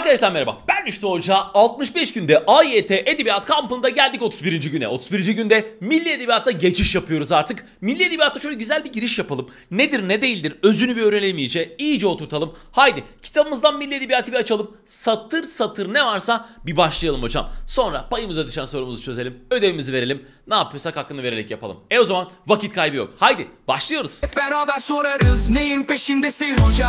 Arkadaşlar merhaba ben Rüştü Hoca 65 günde AYT Edebiyat Kampı'nda geldik 31. güne 31. günde Milli edebiyatta geçiş yapıyoruz artık Milli edebiyatta şöyle güzel bir giriş yapalım Nedir ne değildir özünü bir öğrenelim iyice İyice oturtalım Haydi kitabımızdan Milli Edebiyat'ı bir açalım Satır satır ne varsa bir başlayalım hocam Sonra payımıza düşen sorumuzu çözelim ödevimizi verelim Ne yapıyorsak hakkını vererek yapalım E o zaman vakit kaybı yok haydi başlıyoruz Hep beraber sorarız neyin peşindesin hoca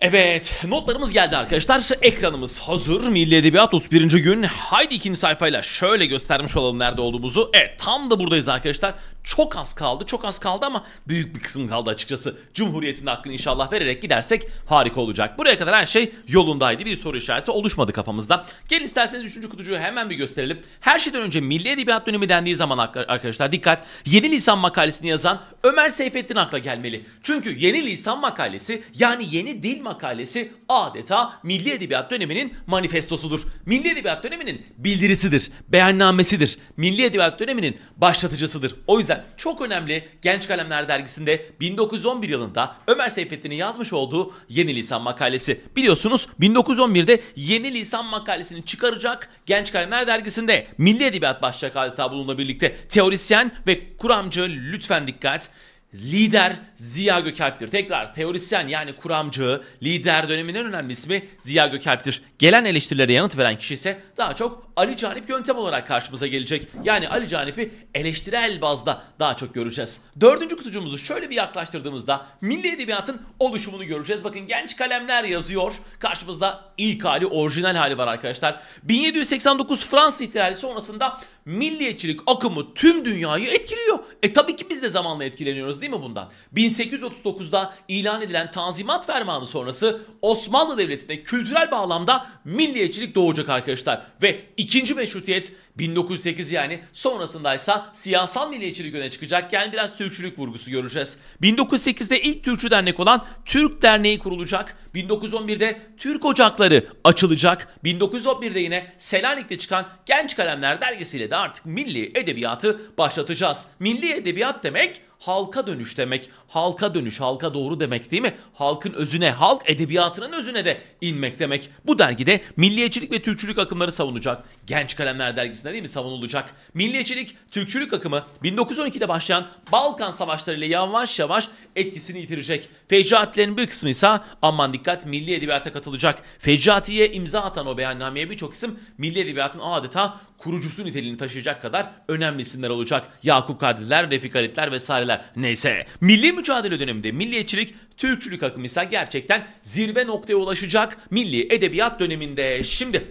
Evet notlarımız geldi arkadaşlar. Ekranımız hazır. Milli Edebiyat 31. gün. Haydi ikinci sayfayla şöyle göstermiş olalım nerede olduğumuzu. Evet tam da buradayız arkadaşlar çok az kaldı. Çok az kaldı ama büyük bir kısım kaldı açıkçası. Cumhuriyet'in hakkını inşallah vererek gidersek harika olacak. Buraya kadar her şey yolundaydı. Bir soru işareti oluşmadı kafamızda. Gelin isterseniz 3. kutucuğu hemen bir gösterelim. Her şeyden önce Milli Edebiyat Dönemi dendiği zaman arkadaşlar dikkat. Yeni Lisan makalesini yazan Ömer Seyfettin akla gelmeli. Çünkü Yeni Lisan makalesi yani Yeni Dil makalesi adeta Milli Edebiyat Dönemi'nin manifestosudur. Milli Edebiyat Dönemi'nin bildirisidir, beyannamesidir. Milli Edebiyat Dönemi'nin başlatıcısıdır. O yüzden çok önemli Genç Kalemler dergisinde 1911 yılında Ömer Seyfettin'in yazmış olduğu Yeni Lisan makalesi. Biliyorsunuz 1911'de Yeni Lisan makalesini çıkaracak Genç Kalemler dergisinde Milli Edebiyat Başlık adeta bununla birlikte teorisyen ve kuramcı lütfen dikkat Lider Ziya Gökalp'tir. Tekrar teorisyen yani kuramcı, lider döneminin en önemli ismi Ziya Gökalp'tir. Gelen eleştirilere yanıt veren kişi ise daha çok Ali Canip yöntem olarak karşımıza gelecek. Yani Ali Canip'i eleştirel bazda daha çok göreceğiz. Dördüncü kutucuğumuzu şöyle bir yaklaştırdığımızda milli edebiyatın oluşumunu göreceğiz. Bakın genç kalemler yazıyor. Karşımızda ilk hali, orijinal hali var arkadaşlar. 1789 Fransız ihtilali sonrasında milliyetçilik akımı tüm dünyayı etkiliyor. E tabii ki biz de zamanla etkileniyoruz değil mi bundan? 1839'da ilan edilen Tanzimat Fermanı sonrası Osmanlı Devleti'nde kültürel bağlamda milliyetçilik doğacak arkadaşlar. Ve İkinci meşrutiyet 1908 yani sonrasındaysa siyasal milliyetçilik öne Yani biraz Türkçülük vurgusu göreceğiz. 1908'de ilk Türkçü dernek olan Türk Derneği kurulacak. 1911'de Türk Ocakları açılacak. 1911'de yine Selanik'te çıkan Genç Kalemler dergisiyle de artık milli edebiyatı başlatacağız. Milli edebiyat demek halka dönüş demek. Halka dönüş, halka doğru demek değil mi? Halkın özüne, halk edebiyatının özüne de inmek demek. Bu dergide milliyetçilik ve Türkçülük akımları savunacak. Genç Kalemler dergisinde değil mi savunulacak? Milliyetçilik, Türkçülük akımı 1912'de başlayan Balkan savaşlarıyla yavaş yavaş etkisini yitirecek. Fecatlerin bir kısmı ise aman dikkat milli edebiyata katılacak. Fecatiye imza atan o beyannameye birçok isim milli edebiyatın adeta kurucusu niteliğini taşıyacak kadar önemli isimler olacak. Yakup Kadriler, Refik Halitler vesaireler. Neyse. Milli mücadele döneminde milliyetçilik, Türkçülük akımı ise gerçekten zirve noktaya ulaşacak milli edebiyat döneminde. Şimdi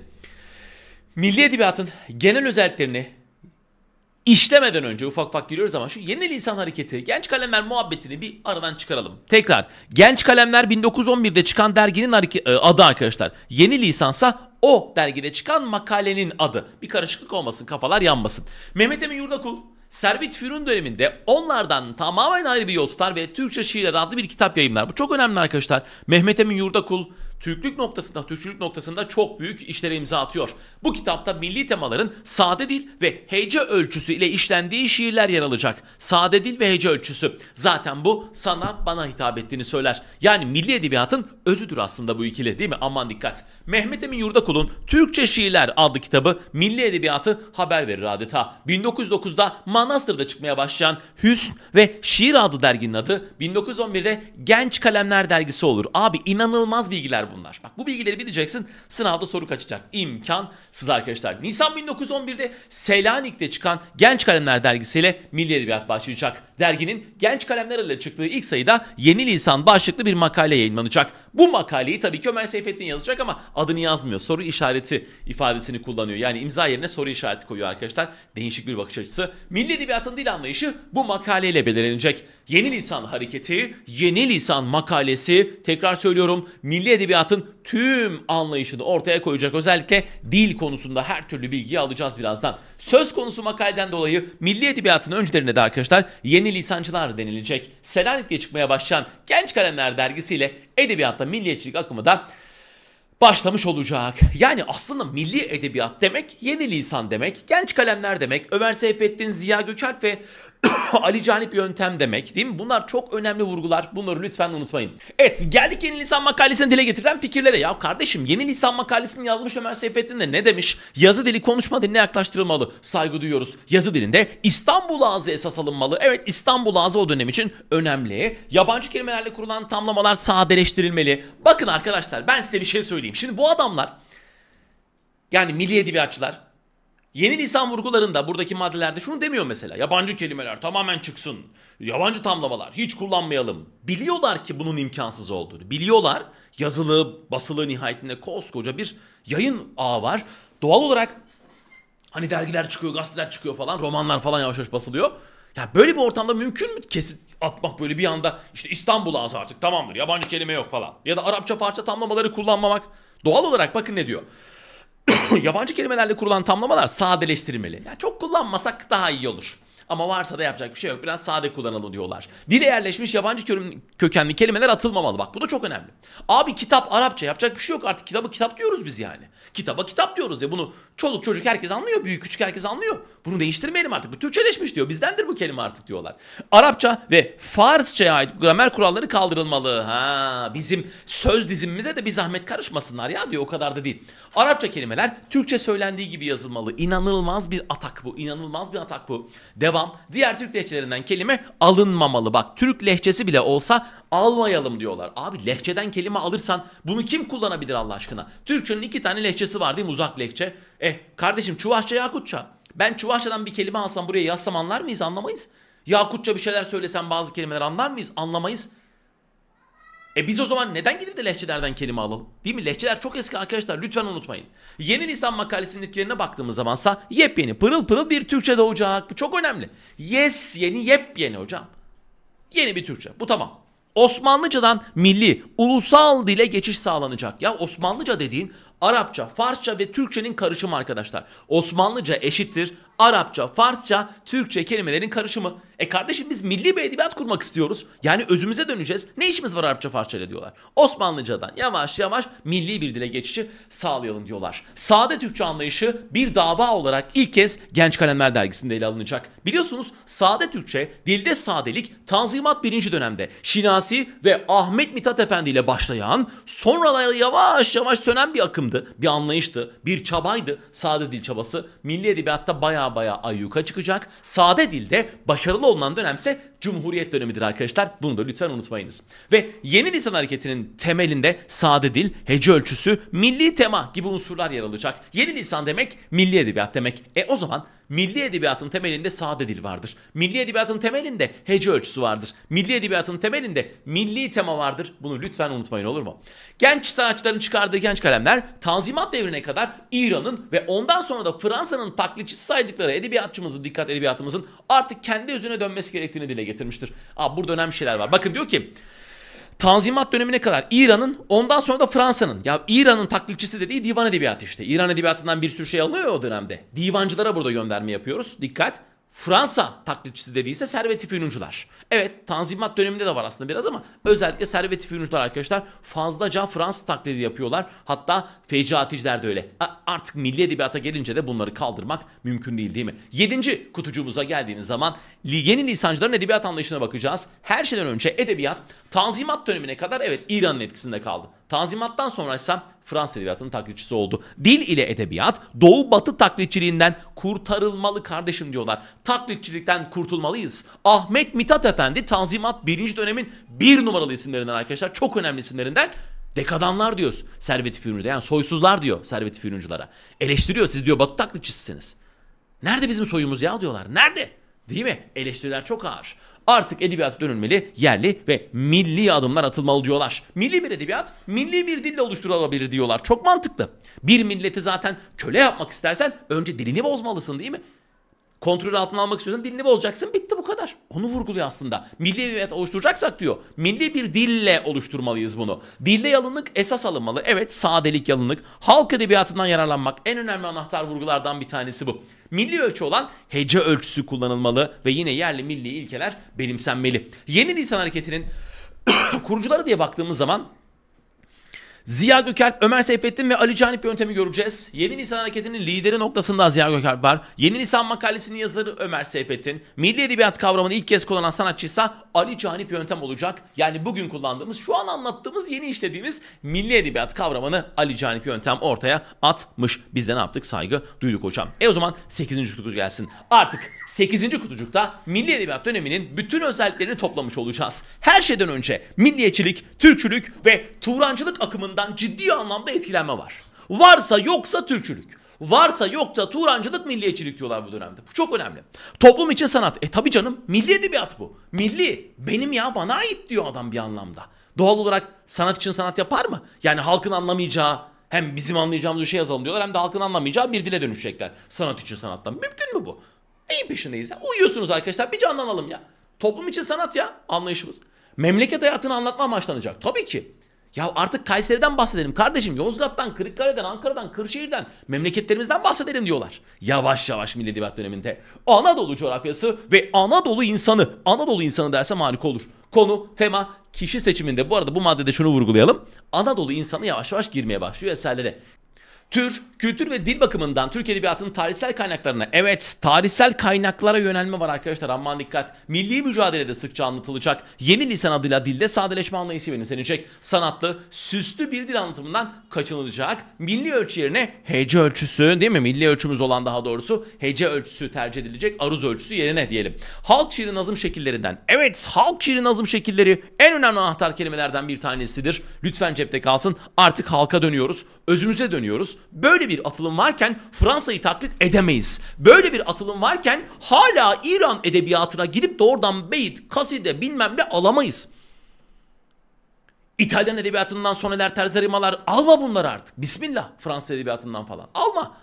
milli edebiyatın genel özelliklerini işlemeden önce ufak ufak giriyoruz ama şu yeni lisan hareketi, genç kalemler muhabbetini bir aradan çıkaralım. Tekrar genç kalemler 1911'de çıkan derginin e, adı arkadaşlar. Yeni lisansa o dergide çıkan makalenin adı. Bir karışıklık olmasın kafalar yanmasın. Mehmet Emin Yurdakul Servet Fünun döneminde onlardan tamamen ayrı bir yol tutar ve Türkçe Şiirler adlı bir kitap yayımlar. Bu çok önemli arkadaşlar. Mehmet Emin Yurdakul Türklük noktasında, Türkçülük noktasında çok büyük işlere imza atıyor. Bu kitapta milli temaların sade dil ve hece ölçüsü ile işlendiği şiirler yer alacak. Sade dil ve hece ölçüsü. Zaten bu sana bana hitap ettiğini söyler. Yani milli edebiyatın özüdür aslında bu ikili değil mi? Aman dikkat. Mehmet Emin Yurdakul'un Türkçe Şiirler adlı kitabı milli edebiyatı haber verir adeta. 1909'da Manastır'da çıkmaya başlayan Hüsn ve Şiir adlı derginin adı 1911'de Genç Kalemler dergisi olur. Abi inanılmaz bilgiler bunlar. Bak bu bilgileri bileceksin sınavda soru kaçacak. İmkansız arkadaşlar. Nisan 1911'de Selanik'te çıkan Genç Kalemler dergisiyle Milli Edebiyat başlayacak. Derginin Genç Kalemler ile çıktığı ilk sayıda Yeni Lisan başlıklı bir makale yayınlanacak. Bu makaleyi tabii ki Ömer Seyfettin yazacak ama adını yazmıyor. Soru işareti ifadesini kullanıyor. Yani imza yerine soru işareti koyuyor arkadaşlar. Değişik bir bakış açısı. Milli Edebiyatın dil anlayışı bu makaleyle belirlenecek. Yeni Lisan Hareketi, Yeni Lisan makalesi tekrar söylüyorum milli edebiyatın tüm anlayışını ortaya koyacak. Özellikle dil konusunda her türlü bilgiyi alacağız birazdan. Söz konusu makaleden dolayı milli edebiyatın öncülerine de arkadaşlar yeni lisancılar denilecek. Selanik'te çıkmaya başlayan Genç Kalemler dergisiyle edebiyatta milliyetçilik akımı da başlamış olacak. Yani aslında milli edebiyat demek yeni lisan demek, genç kalemler demek. Ömer Seyfettin, Ziya Gökalp ve Ali Canip yöntem demek değil mi? Bunlar çok önemli vurgular. Bunları lütfen unutmayın. Evet geldik yeni lisan makalesini dile getiren fikirlere. Ya kardeşim yeni lisan makalesini yazmış Ömer Seyfettin de ne demiş? Yazı dili konuşma diline yaklaştırılmalı. Saygı duyuyoruz. Yazı dilinde İstanbul ağzı esas alınmalı. Evet İstanbul ağzı o dönem için önemli. Yabancı kelimelerle kurulan tamlamalar sadeleştirilmeli. Bakın arkadaşlar ben size bir şey söyleyeyim. Şimdi bu adamlar yani milli edebiyatçılar Yeni lisan vurgularında buradaki maddelerde şunu demiyor mesela. Yabancı kelimeler tamamen çıksın. Yabancı tamlamalar hiç kullanmayalım. Biliyorlar ki bunun imkansız olduğunu. Biliyorlar yazılı, basılı nihayetinde koskoca bir yayın ağı var. Doğal olarak hani dergiler çıkıyor, gazeteler çıkıyor falan, romanlar falan yavaş yavaş basılıyor. Ya böyle bir ortamda mümkün mü kesit atmak böyle bir anda işte İstanbul ağzı artık tamamdır yabancı kelime yok falan. Ya da Arapça parça tamlamaları kullanmamak. Doğal olarak bakın ne diyor. yabancı kelimelerle kurulan tamlamalar sadeleştirilmeli. Yani çok kullanmasak daha iyi olur. Ama varsa da yapacak bir şey yok. Biraz sade kullanalım diyorlar. Dile yerleşmiş yabancı kökenli kelimeler atılmamalı. Bak bu da çok önemli. Abi kitap Arapça yapacak bir şey yok artık. Kitabı kitap diyoruz biz yani. Kitaba kitap diyoruz ya. Bunu çoluk çocuk herkes anlıyor. Büyük küçük herkes anlıyor. Bunu değiştirmeyelim artık. Bu Türkçeleşmiş diyor. Bizdendir bu kelime artık diyorlar. Arapça ve Farsça'ya ait gramer kuralları kaldırılmalı. Ha, bizim söz dizimimize de bir zahmet karışmasınlar ya diyor. O kadar da değil. Arapça kelimeler Türkçe söylendiği gibi yazılmalı. İnanılmaz bir atak bu. İnanılmaz bir atak bu. Devam devam. Diğer Türk lehçelerinden kelime alınmamalı. Bak Türk lehçesi bile olsa almayalım diyorlar. Abi lehçeden kelime alırsan bunu kim kullanabilir Allah aşkına? Türkçenin iki tane lehçesi var değil mi? Uzak lehçe. Eh kardeşim Çuvaşça Yakutça. Ben Çuvaşça'dan bir kelime alsam buraya yazsam anlar mıyız? Anlamayız. Yakutça bir şeyler söylesem bazı kelimeler anlar mıyız? Anlamayız. E biz o zaman neden gidip de lehçelerden kelime alalım? Değil mi? Lehçeler çok eski arkadaşlar lütfen unutmayın. Yeni lisan makalesinin etkilerine baktığımız zamansa yepyeni pırıl pırıl bir Türkçe doğacak. Bu çok önemli. Yes yeni yepyeni hocam. Yeni bir Türkçe. Bu tamam. Osmanlıcadan milli, ulusal dile geçiş sağlanacak. Ya Osmanlıca dediğin Arapça, Farsça ve Türkçenin karışımı arkadaşlar. Osmanlıca eşittir Arapça, Farsça, Türkçe kelimelerin karışımı. E kardeşim biz milli bir edebiyat kurmak istiyoruz. Yani özümüze döneceğiz. Ne işimiz var Arapça, Farsça ile diyorlar. Osmanlıcadan yavaş yavaş milli bir dile geçişi sağlayalım diyorlar. Sade Türkçe anlayışı bir dava olarak ilk kez Genç Kalemler dergisinde ele alınacak. Biliyorsunuz sade Türkçe, dilde sadelik Tanzimat 1. dönemde Şinasi ve Ahmet Mithat Efendi ile başlayan sonraları yavaş yavaş sönen bir akım yatırımdı, bir anlayıştı, bir çabaydı. Sade dil çabası milli edebiyatta baya baya ayyuka çıkacak. Sade dilde başarılı olunan dönemse Cumhuriyet dönemidir arkadaşlar. Bunu da lütfen unutmayınız. Ve yeni lisan hareketinin temelinde sade dil, hece ölçüsü, milli tema gibi unsurlar yer alacak. Yeni lisan demek milli edebiyat demek. E o zaman Milli edebiyatın temelinde sade dil vardır. Milli edebiyatın temelinde hece ölçüsü vardır. Milli edebiyatın temelinde milli tema vardır. Bunu lütfen unutmayın olur mu? Genç sanatçıların çıkardığı genç kalemler Tanzimat devrine kadar İran'ın ve ondan sonra da Fransa'nın taklitçisi saydıkları edebiyatçımızın, dikkat edebiyatımızın artık kendi özüne dönmesi gerektiğini dile getirmiştir. Aa, burada önemli şeyler var. Bakın diyor ki Tanzimat dönemine kadar İran'ın ondan sonra da Fransa'nın ya İran'ın taklitçisi dediği divan edebiyatı işte. İran edebiyatından bir sürü şey alınıyor o dönemde. Divancılara burada gönderme yapıyoruz. Dikkat. Fransa taklitçisi dediyse Servet Fünuncular. Evet Tanzimat döneminde de var aslında biraz ama özellikle Servet Fünuncular arkadaşlar fazlaca Fransız taklidi yapıyorlar. Hatta fecaaticiler de öyle. Artık milli edebiyata gelince de bunları kaldırmak mümkün değil değil mi? Yedinci kutucuğumuza geldiğimiz zaman yeni lisancıların edebiyat anlayışına bakacağız. Her şeyden önce edebiyat Tanzimat dönemine kadar evet İran'ın etkisinde kaldı. Tanzimattan sonra ise Fransız edebiyatının taklitçisi oldu. Dil ile edebiyat doğu batı taklitçiliğinden kurtarılmalı kardeşim diyorlar. Taklitçilikten kurtulmalıyız. Ahmet Mithat Efendi Tanzimat birinci dönemin bir numaralı isimlerinden arkadaşlar. Çok önemli isimlerinden. Dekadanlar diyoruz Servet-i Fünuncu'da. Yani soysuzlar diyor Servet-i Fünunculara. Eleştiriyor siz diyor batı taklitçisisiniz. Nerede bizim soyumuz ya diyorlar. Nerede? Değil mi? Eleştiriler çok ağır. Artık edebiyat dönülmeli, yerli ve milli adımlar atılmalı diyorlar. Milli bir edebiyat, milli bir dille oluşturulabilir diyorlar. Çok mantıklı. Bir milleti zaten köle yapmak istersen önce dilini bozmalısın değil mi? kontrol altına almak istiyorsan dilini bozacaksın. Bitti bu kadar. Onu vurguluyor aslında. Milli edebiyat oluşturacaksak diyor. Milli bir dille oluşturmalıyız bunu. Dille yalınlık esas alınmalı. Evet sadelik yalınlık. Halk edebiyatından yararlanmak en önemli anahtar vurgulardan bir tanesi bu. Milli ölçü olan hece ölçüsü kullanılmalı ve yine yerli milli ilkeler benimsenmeli. Yeni lisan hareketinin kurucuları diye baktığımız zaman Ziya Gökalp, Ömer Seyfettin ve Ali Canip yöntemi göreceğiz. Yeni Nisan Hareketi'nin lideri noktasında Ziya Gökalp var. Yeni Nisan makalesinin yazarı Ömer Seyfettin. Milli Edebiyat kavramını ilk kez kullanan sanatçıysa Ali Canip yöntem olacak. Yani bugün kullandığımız, şu an anlattığımız, yeni işlediğimiz Milli Edebiyat kavramını Ali Canip yöntem ortaya atmış. Biz de ne yaptık? Saygı duyduk hocam. E o zaman 8. kutucuk gelsin. Artık 8. kutucukta Milli Edebiyat döneminin bütün özelliklerini toplamış olacağız. Her şeyden önce milliyetçilik, Türkçülük ve Turancılık akımında tarafından ciddi anlamda etkilenme var. Varsa yoksa Türkçülük. Varsa yoksa Turancılık milliyetçilik diyorlar bu dönemde. Bu çok önemli. Toplum için sanat. E tabi canım milli edebiyat bu. Milli benim ya bana ait diyor adam bir anlamda. Doğal olarak sanat için sanat yapar mı? Yani halkın anlamayacağı hem bizim anlayacağımız bir şey yazalım diyorlar hem de halkın anlamayacağı bir dile dönüşecekler. Sanat için sanattan. Mümkün mü bu? Neyin peşindeyiz ya? Uyuyorsunuz arkadaşlar bir canlanalım ya. Toplum için sanat ya anlayışımız. Memleket hayatını anlatma amaçlanacak. Tabii ki. Ya artık Kayseri'den bahsedelim kardeşim. Yozgat'tan, Kırıkkale'den, Ankara'dan, Kırşehir'den, memleketlerimizden bahsedelim diyorlar. Yavaş yavaş Milli Edebiyat döneminde Anadolu coğrafyası ve Anadolu insanı, Anadolu insanı dersem harika olur. Konu, tema, kişi seçiminde bu arada bu maddede şunu vurgulayalım. Anadolu insanı yavaş yavaş girmeye başlıyor eserlere. Tür, kültür ve dil bakımından Türk Edebiyatı'nın tarihsel kaynaklarına, evet tarihsel kaynaklara yönelme var arkadaşlar aman dikkat. Milli mücadelede sıkça anlatılacak, yeni lisan adıyla dilde sadeleşme anlayışı benimsenecek, sanatlı, süslü bir dil anlatımından kaçınılacak. Milli ölçü yerine hece ölçüsü değil mi? Milli ölçümüz olan daha doğrusu hece ölçüsü tercih edilecek, aruz ölçüsü yerine diyelim. Halk şiiri nazım şekillerinden, evet halk şiiri nazım şekilleri en önemli anahtar kelimelerden bir tanesidir. Lütfen cepte kalsın artık halka dönüyoruz, özümüze dönüyoruz. Böyle bir atılım varken Fransa'yı taklit edemeyiz. Böyle bir atılım varken hala İran edebiyatına gidip doğrudan beyit, kaside bilmem ne alamayız. İtalyan edebiyatından sonralar Terzerimalar alma bunları artık. Bismillah Fransız edebiyatından falan. Alma.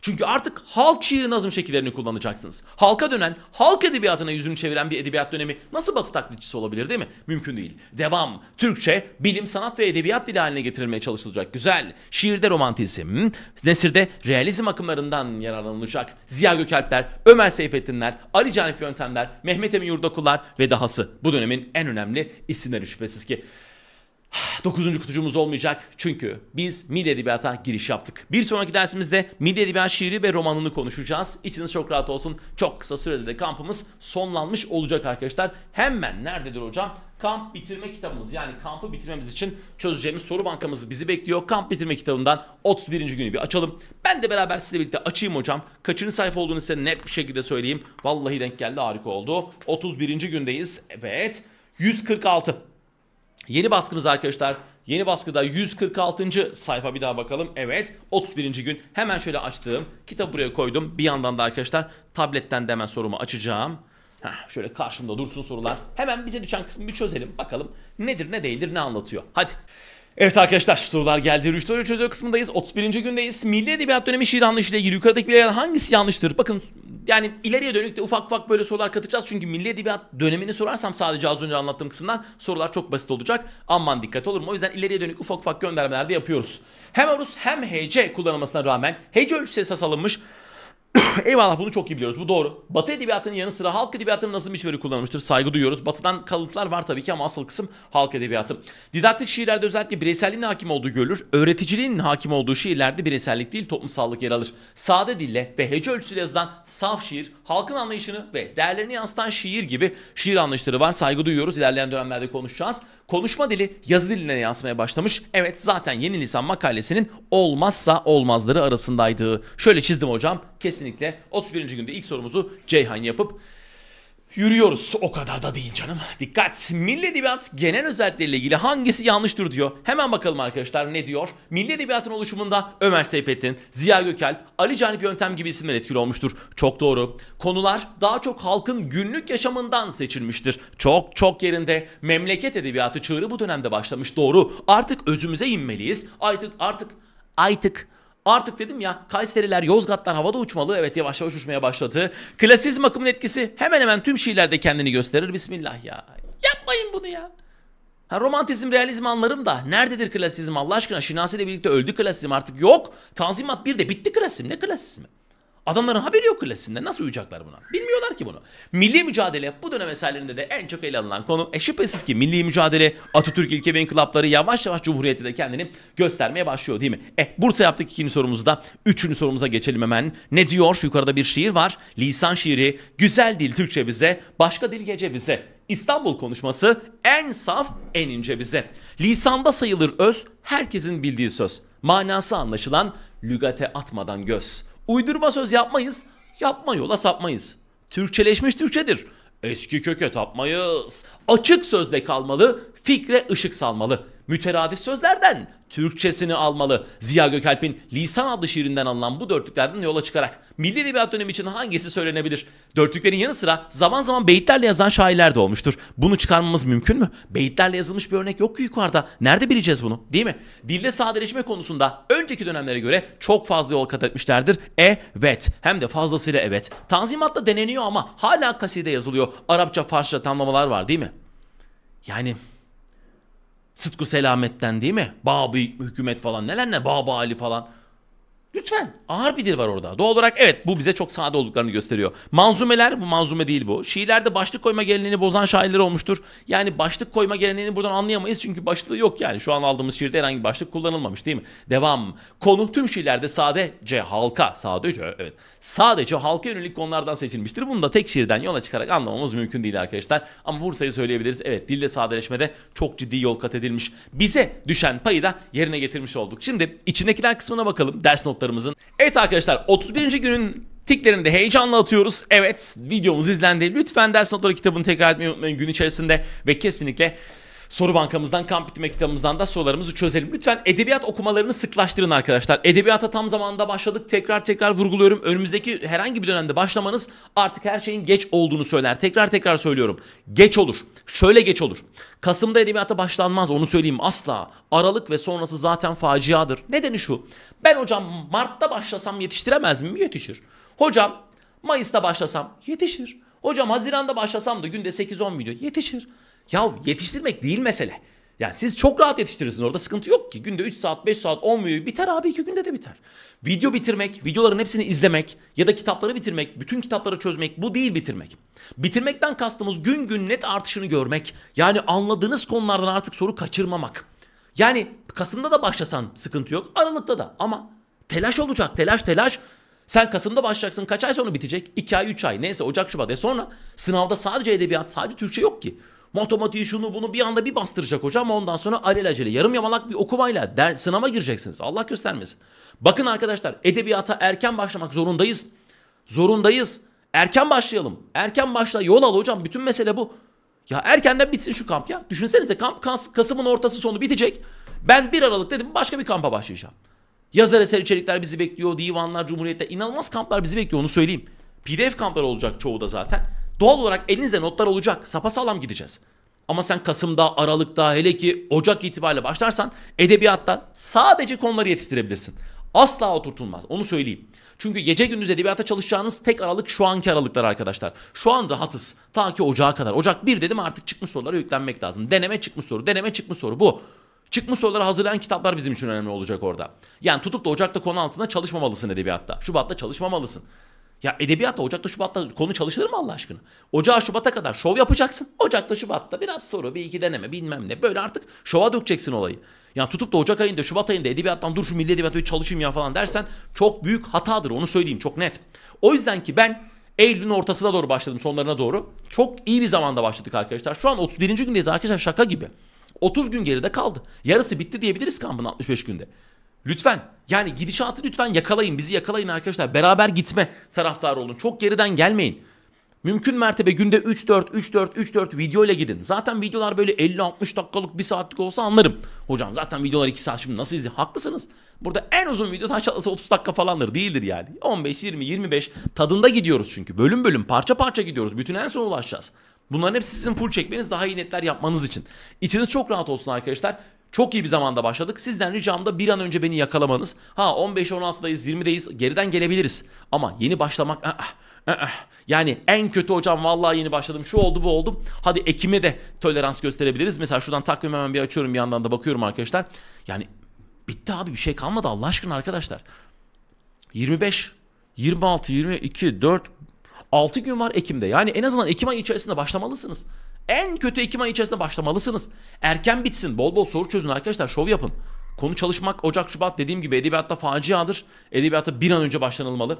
Çünkü artık halk şiiri nazım şekillerini kullanacaksınız. Halka dönen, halk edebiyatına yüzünü çeviren bir edebiyat dönemi nasıl batı taklitçisi olabilir değil mi? Mümkün değil. Devam. Türkçe, bilim, sanat ve edebiyat dili haline getirilmeye çalışılacak. Güzel. Şiirde romantizm, nesirde realizm akımlarından yararlanılacak. Ziya Gökalpler, Ömer Seyfettinler, Ali Canip Yöntemler, Mehmet Emin Yurdakullar ve dahası. Bu dönemin en önemli isimleri şüphesiz ki. Ah, dokuzuncu kutucuğumuz olmayacak çünkü biz Milli Edebiyat'a giriş yaptık. Bir sonraki dersimizde Milli Edebiyat şiiri ve romanını konuşacağız. İçiniz çok rahat olsun. Çok kısa sürede de kampımız sonlanmış olacak arkadaşlar. Hemen nerededir hocam? Kamp bitirme kitabımız yani kampı bitirmemiz için çözeceğimiz soru bankamız bizi bekliyor. Kamp bitirme kitabından 31. günü bir açalım. Ben de beraber sizle birlikte açayım hocam. Kaçıncı sayfa olduğunu size net bir şekilde söyleyeyim. Vallahi denk geldi harika oldu. 31. gündeyiz. Evet. 146. Yeni baskımız arkadaşlar Yeni baskıda 146. sayfa bir daha bakalım. Evet 31. gün hemen şöyle açtığım kitabı buraya koydum. Bir yandan da arkadaşlar tabletten de hemen sorumu açacağım. Heh, şöyle karşımda dursun sorular. Hemen bize düşen kısmı bir çözelim. Bakalım nedir ne değildir ne anlatıyor. Hadi. Evet arkadaşlar sorular geldi. Üç soru çözüyor kısmındayız. 31. gündeyiz. Milli Edebiyat Dönemi şiir ile ilgili yukarıdaki bilgiler hangisi yanlıştır? Bakın yani ileriye dönük de ufak ufak böyle sorular katacağız. Çünkü Milli Edebiyat dönemini sorarsam sadece az önce anlattığım kısımdan sorular çok basit olacak. Aman dikkat olur mu? O yüzden ileriye dönük ufak ufak göndermeler de yapıyoruz. Hem Horus hem HC kullanılmasına rağmen HC ölçüsü esas alınmış. Eyvallah bunu çok iyi biliyoruz. Bu doğru. Batı edebiyatının yanı sıra halk edebiyatının nasıl bir veri kullanılmıştır? Saygı duyuyoruz. Batıdan kalıntılar var tabii ki ama asıl kısım halk edebiyatı. Didaktik şiirlerde özellikle bireyselliğin hakim olduğu görülür. Öğreticiliğin hakim olduğu şiirlerde bireysellik değil toplumsallık yer alır. Sade dille ve hece ölçüsüyle yazılan saf şiir, halkın anlayışını ve değerlerini yansıtan şiir gibi şiir anlayışları var. Saygı duyuyoruz. İlerleyen dönemlerde konuşacağız konuşma dili yazı diline yansımaya başlamış. Evet zaten yeni lisan makalesinin olmazsa olmazları arasındaydı. Şöyle çizdim hocam kesinlikle 31. günde ilk sorumuzu Ceyhan yapıp Yürüyoruz. O kadar da değil canım. Dikkat! Milli Edebiyat genel özellikleriyle ilgili hangisi yanlıştır diyor. Hemen bakalım arkadaşlar ne diyor? Milli Edebiyat'ın oluşumunda Ömer Seyfettin, Ziya Gökalp, Ali Canip Yöntem gibi isimler etkili olmuştur. Çok doğru. Konular daha çok halkın günlük yaşamından seçilmiştir. Çok çok yerinde. Memleket edebiyatı çığırı bu dönemde başlamış. Doğru. Artık özümüze inmeliyiz. Artık artık artık Artık dedim ya Kayseriler Yozgat'tan havada uçmalı. Evet yavaş yavaş uçmaya başladı. Klasizm akımın etkisi hemen hemen tüm şiirlerde kendini gösterir. Bismillah ya. Yapmayın bunu ya. Ha, romantizm, realizm anlarım da nerededir klasizm Allah aşkına? Şinasi ile birlikte öldü klasizm artık yok. Tanzimat bir de bitti klasizm. Ne klasizmi? Adamların haberi yok klasinde. Nasıl uyacaklar buna? Bilmiyorlar ki bunu. Milli mücadele bu dönem eserlerinde de en çok ele alınan konu. E şüphesiz ki milli mücadele Atatürk ilke ve inkılapları yavaş yavaş Cumhuriyet'te de kendini göstermeye başlıyor değil mi? E Bursa yaptık ikinci sorumuzu da. Üçüncü sorumuza geçelim hemen. Ne diyor? Yukarıda bir şiir var. Lisan şiiri. Güzel dil Türkçe bize. Başka dil gece bize. İstanbul konuşması en saf en ince bize. Lisanda sayılır öz herkesin bildiği söz. Manası anlaşılan lügate atmadan göz. Uydurma söz yapmayız, yapma yola sapmayız. Türkçeleşmiş Türkçedir. Eski köke tapmayız. Açık sözle kalmalı, fikre ışık salmalı müteradif sözlerden Türkçesini almalı. Ziya Gökalp'in Lisan adlı şiirinden alınan bu dörtlüklerden yola çıkarak milli edebiyat dönemi için hangisi söylenebilir? Dörtlüklerin yanı sıra zaman zaman beyitlerle yazan şairler de olmuştur. Bunu çıkarmamız mümkün mü? Beyitlerle yazılmış bir örnek yok ki yukarıda. Nerede bileceğiz bunu? Değil mi? Dille sadeleşme konusunda önceki dönemlere göre çok fazla yol kat etmişlerdir. Evet. Hem de fazlasıyla evet. Tanzimatla deneniyor ama hala kaside yazılıyor. Arapça, Farsça tamlamalar var değil mi? Yani Sıtkı Selamet'ten değil mi? Baba hükümet falan neler ne Baba Ali falan. Lütfen. Ağır bir dil var orada. Doğal olarak evet bu bize çok sade olduklarını gösteriyor. Manzumeler bu manzume değil bu. Şiirlerde başlık koyma geleneğini bozan şairler olmuştur. Yani başlık koyma geleneğini buradan anlayamayız çünkü başlığı yok yani. Şu an aldığımız şiirde herhangi bir başlık kullanılmamış değil mi? Devam. Konu tüm şiirlerde sadece halka, sadece evet. Sadece halka yönelik konulardan seçilmiştir. Bunu da tek şiirden yola çıkarak anlamamız mümkün değil arkadaşlar. Ama Bursa'yı söyleyebiliriz. Evet dilde sadeleşmede çok ciddi yol kat edilmiş. Bize düşen payı da yerine getirmiş olduk. Şimdi içindekiler kısmına bakalım. Ders not notlarımızın. Evet arkadaşlar 31. günün Tiklerini de heyecanla atıyoruz. Evet videomuz izlendi. Lütfen ders notları kitabını tekrar etmeyi unutmayın gün içerisinde ve kesinlikle soru bankamızdan, kamp bitme kitabımızdan da sorularımızı çözelim. Lütfen edebiyat okumalarını sıklaştırın arkadaşlar. Edebiyata tam zamanda başladık. Tekrar tekrar vurguluyorum. Önümüzdeki herhangi bir dönemde başlamanız artık her şeyin geç olduğunu söyler. Tekrar tekrar söylüyorum. Geç olur. Şöyle geç olur. Kasım'da edebiyata başlanmaz onu söyleyeyim asla. Aralık ve sonrası zaten faciadır. Nedeni şu. Ben hocam Mart'ta başlasam yetiştiremez mi? Yetişir. Hocam Mayıs'ta başlasam yetişir. Hocam Haziran'da başlasam da günde 8-10 video yetişir. Ya yetiştirmek değil mesele. Yani siz çok rahat yetiştirirsiniz orada sıkıntı yok ki. Günde 3 saat, 5 saat, 10 video biter abi 2 günde de biter. Video bitirmek, videoların hepsini izlemek ya da kitapları bitirmek, bütün kitapları çözmek bu değil bitirmek. Bitirmekten kastımız gün gün net artışını görmek. Yani anladığınız konulardan artık soru kaçırmamak. Yani Kasım'da da başlasan sıkıntı yok, Aralık'ta da ama telaş olacak, telaş telaş. Sen Kasım'da başlayacaksın kaç ay sonra bitecek? 2 ay 3 ay neyse Ocak Şubat e sonra sınavda sadece edebiyat sadece Türkçe yok ki. Matematiği şunu bunu bir anda bir bastıracak hocam, ama ondan sonra alelacele yarım yamalak bir okumayla der, sınava gireceksiniz. Allah göstermesin. Bakın arkadaşlar edebiyata erken başlamak zorundayız. Zorundayız. Erken başlayalım. Erken başla yol al hocam. Bütün mesele bu. Ya erkenden bitsin şu kamp ya. Düşünsenize kamp Kas, Kasım'ın ortası sonu bitecek. Ben bir Aralık dedim başka bir kampa başlayacağım. Yazar eser içerikler bizi bekliyor. Divanlar, cumhuriyette inanılmaz kamplar bizi bekliyor onu söyleyeyim. PDF kampları olacak çoğu da zaten. Doğal olarak elinizde notlar olacak. Sapasağlam gideceğiz. Ama sen Kasım'da, Aralık'ta hele ki Ocak itibariyle başlarsan edebiyatta sadece konuları yetiştirebilirsin. Asla oturtulmaz. Onu söyleyeyim. Çünkü gece gündüz edebiyata çalışacağınız tek aralık şu anki aralıklar arkadaşlar. Şu an rahatız. Ta ki Ocağa kadar. Ocak 1 dedim artık çıkmış sorulara yüklenmek lazım. Deneme çıkmış soru, deneme çıkmış soru bu. Çıkmış sorulara hazırlayan kitaplar bizim için önemli olacak orada. Yani tutup da Ocak'ta konu altında çalışmamalısın edebiyatta. Şubat'ta çalışmamalısın. Ya edebiyata Ocak'ta Şubat'ta konu çalışılır mı Allah aşkına? Ocağa Şubat'a kadar şov yapacaksın. Ocak'ta Şubat'ta biraz soru bir iki deneme bilmem ne. Böyle artık şova dökeceksin olayı. Yani tutup da Ocak ayında Şubat ayında edebiyattan dur şu milli edebiyatı çalışayım ya falan dersen çok büyük hatadır onu söyleyeyim çok net. O yüzden ki ben Eylül'ün ortasına doğru başladım sonlarına doğru. Çok iyi bir zamanda başladık arkadaşlar. Şu an 31. gündeyiz arkadaşlar şaka gibi. 30 gün geride kaldı. Yarısı bitti diyebiliriz kampın 65 günde. Lütfen yani gidişatı lütfen yakalayın. Bizi yakalayın arkadaşlar. Beraber gitme taraftarı olun. Çok geriden gelmeyin. Mümkün mertebe günde 3-4, 3-4, 3-4 video ile gidin. Zaten videolar böyle 50-60 dakikalık bir saatlik olsa anlarım. Hocam zaten videolar 2 saat şimdi nasıl izleyeyim? Haklısınız. Burada en uzun video taş atlası 30 dakika falandır. Değildir yani. 15, 20, 25 tadında gidiyoruz çünkü. Bölüm bölüm parça parça gidiyoruz. Bütün en son ulaşacağız. Bunların hepsi sizin full çekmeniz daha iyi netler yapmanız için. İçiniz çok rahat olsun arkadaşlar. Çok iyi bir zamanda başladık. Sizden ricam da bir an önce beni yakalamanız. Ha 15-16'dayız, 20'deyiz. Geriden gelebiliriz. Ama yeni başlamak... Aa, ah, aa. Ah, ah, yani en kötü hocam vallahi yeni başladım. Şu oldu bu oldu. Hadi Ekim'e de tolerans gösterebiliriz. Mesela şuradan takvim hemen bir açıyorum bir yandan da bakıyorum arkadaşlar. Yani bitti abi bir şey kalmadı Allah aşkına arkadaşlar. 25, 26, 22, 4, 6 gün var Ekim'de. Yani en azından Ekim ayı içerisinde başlamalısınız. En kötü Ekim ayı içerisinde başlamalısınız. Erken bitsin. Bol bol soru çözün arkadaşlar. Şov yapın. Konu çalışmak Ocak, Şubat dediğim gibi edebiyatta faciadır. Edebiyata bir an önce başlanılmalı.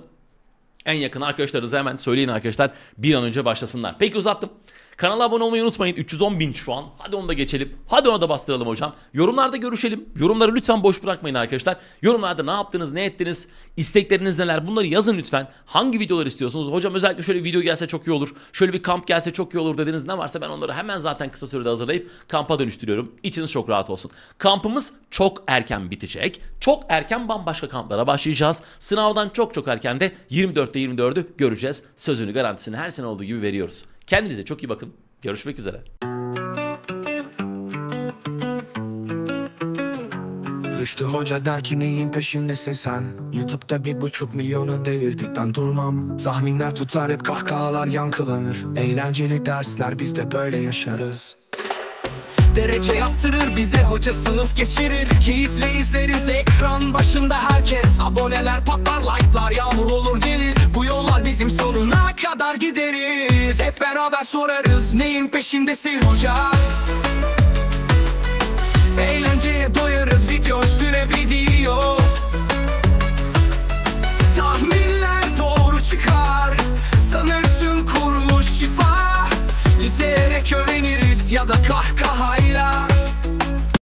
En yakın arkadaşlarınıza hemen söyleyin arkadaşlar bir an önce başlasınlar. Peki uzattım. Kanala abone olmayı unutmayın. 310 bin şu an. Hadi onu da geçelim. Hadi ona da bastıralım hocam. Yorumlarda görüşelim. Yorumları lütfen boş bırakmayın arkadaşlar. Yorumlarda ne yaptınız, ne ettiniz, istekleriniz neler bunları yazın lütfen. Hangi videolar istiyorsunuz? Hocam özellikle şöyle bir video gelse çok iyi olur. Şöyle bir kamp gelse çok iyi olur dediğiniz ne varsa ben onları hemen zaten kısa sürede hazırlayıp kampa dönüştürüyorum. İçiniz çok rahat olsun. Kampımız çok erken bitecek. Çok erken bambaşka kamplara başlayacağız. Sınavdan çok çok erken de 24'te 24'ü göreceğiz. Sözünü garantisini her sene olduğu gibi veriyoruz. Kendinize çok iyi bakın. Görüşmek üzere. Rüştü Hoca der ki neyin peşindesin sen Youtube'da bir buçuk milyonu devirdik ben durmam Zahminler tutar hep kahkahalar yankılanır Eğlenceli dersler biz de böyle yaşarız Derece yaptırır bize hoca sınıf geçirir Keyifle izleriz ekran başında herkes Aboneler patlar like'lar yağmur olur gelir Bu yollar bizim sonuna kadar gideriz Hep beraber sorarız neyin peşindesin hoca Eğlenceye doyarız video üstüne video ya da kahkahayla